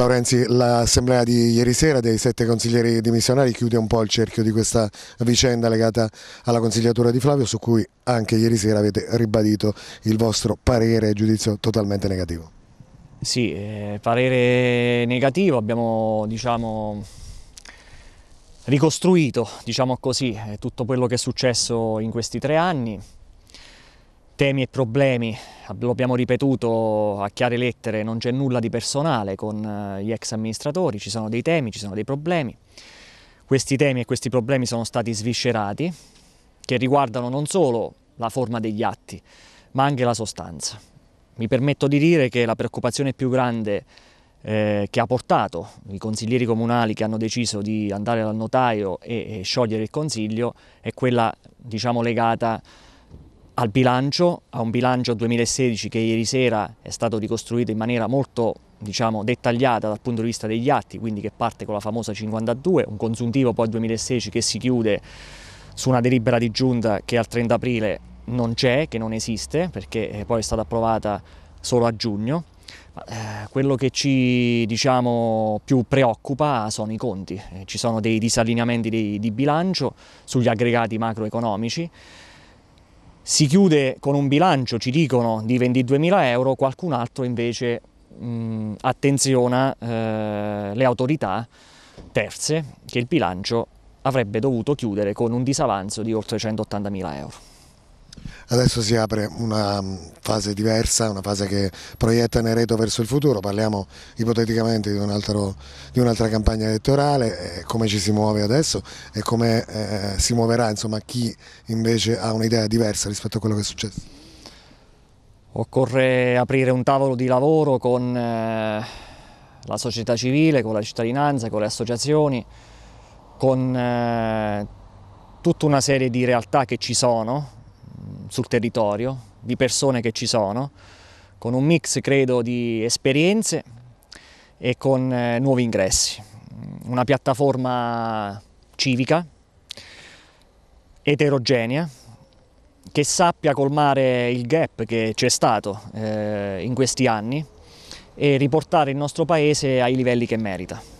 Laurenzi, l'assemblea di ieri sera dei sette consiglieri dimissionari chiude un po' il cerchio di questa vicenda legata alla consigliatura di Flavio su cui anche ieri sera avete ribadito il vostro parere e giudizio totalmente negativo. Sì, eh, parere negativo, abbiamo diciamo, ricostruito diciamo così, eh, tutto quello che è successo in questi tre anni temi e problemi, lo abbiamo ripetuto a chiare lettere, non c'è nulla di personale con eh, gli ex amministratori, ci sono dei temi, ci sono dei problemi. Questi temi e questi problemi sono stati sviscerati, che riguardano non solo la forma degli atti, ma anche la sostanza. Mi permetto di dire che la preoccupazione più grande eh, che ha portato i consiglieri comunali che hanno deciso di andare dal notaio e, e sciogliere il consiglio è quella diciamo, legata al bilancio, a un bilancio 2016 che ieri sera è stato ricostruito in maniera molto diciamo, dettagliata dal punto di vista degli atti, quindi che parte con la famosa 52, un consuntivo poi 2016 che si chiude su una delibera di giunta che al 30 aprile non c'è, che non esiste, perché eh, poi è stata approvata solo a giugno. Eh, quello che ci diciamo, più preoccupa sono i conti, eh, ci sono dei disallineamenti di bilancio sugli aggregati macroeconomici, si chiude con un bilancio, ci dicono, di 22.000 euro, qualcun altro invece mh, attenziona eh, le autorità terze che il bilancio avrebbe dovuto chiudere con un disavanzo di oltre 180.000 euro. Adesso si apre una mm, fase diversa, una fase che proietta Nereto verso il futuro, parliamo ipoteticamente di, un'altra un campagna elettorale, eh, come ci si muove adesso e come eh, si muoverà insomma, chi invece ha un'idea diversa rispetto a quello che è successo. Occorre aprire un tavolo di lavoro con eh, la società civile, con la cittadinanza, con le associazioni, con eh, tutta una serie di realtà che ci sono, sul territorio, di persone che ci sono, con un mix credo di esperienze e con eh, nuovi ingressi. Mm, una piattaforma civica, eterogenea, che sappia colmare il gap che c'è stato eh, in questi anni e riportare il nostro paese ai livelli che merita.